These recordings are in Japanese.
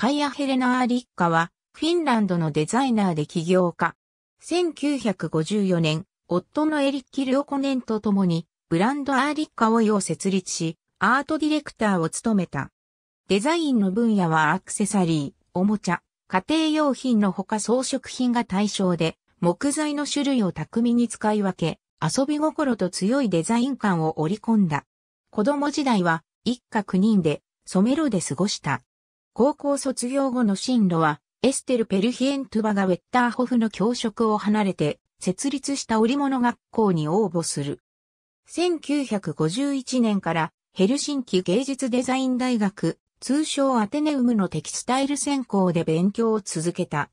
カイア・ヘレナー・リッカは、フィンランドのデザイナーで起業家。1954年、夫のエリッキ・ルオコネンと共に、ブランド・アーリッカ・オイを設立し、アートディレクターを務めた。デザインの分野はアクセサリー、おもちゃ、家庭用品のほか装飾品が対象で、木材の種類を巧みに使い分け、遊び心と強いデザイン感を織り込んだ。子供時代は一家九人で染めろで過ごした。高校卒業後の進路は、エステル・ペルヒエントゥバがウェッターホフの教職を離れて、設立した織物学校に応募する。1951年からヘルシンキ芸術デザイン大学、通称アテネウムのテキスタイル専攻で勉強を続けた。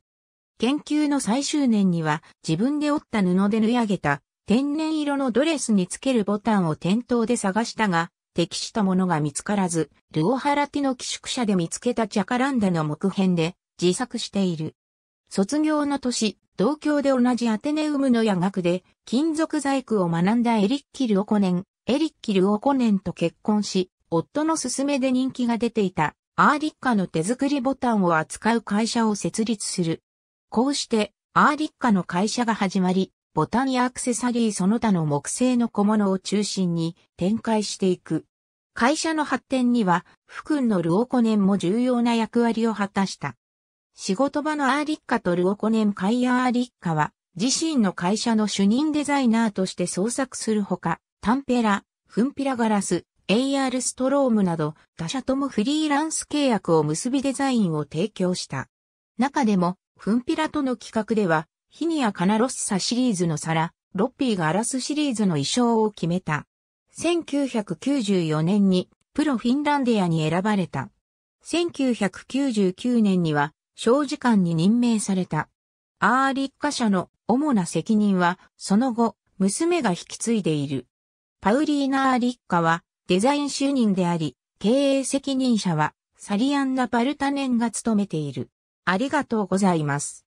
研究の最終年には自分で折った布で縫い上げた天然色のドレスにつけるボタンを店頭で探したが、適したものが見つからず、ルオハラティの寄宿舎で見つけたジャカランダの木片で自作している。卒業の年、同郷で同じアテネウムの夜学で金属細工を学んだエリッキルオコネン、エリッキルオコネンと結婚し、夫の勧めで人気が出ていたアーリッカの手作りボタンを扱う会社を設立する。こうして、アーリッカの会社が始まり、ボタンやアクセサリーその他の木製の小物を中心に展開していく。会社の発展には、福君のルオコネンも重要な役割を果たした。仕事場のアーリッカとルオコネンカイアーリッカは、自身の会社の主任デザイナーとして創作するほか、タンペラ、フンピラガラス、AR ストロームなど、他社ともフリーランス契約を結びデザインを提供した。中でも、フンピラとの企画では、ヒニア・カナロッサシリーズの皿、ロッピーがアラスシリーズの衣装を決めた。1994年にプロフィンランディアに選ばれた。1999年には小時間に任命された。アーリッカ社の主な責任は、その後、娘が引き継いでいる。パウリーナ・アーリッカは、デザイン就任であり、経営責任者は、サリアンナ・パルタネンが務めている。ありがとうございます。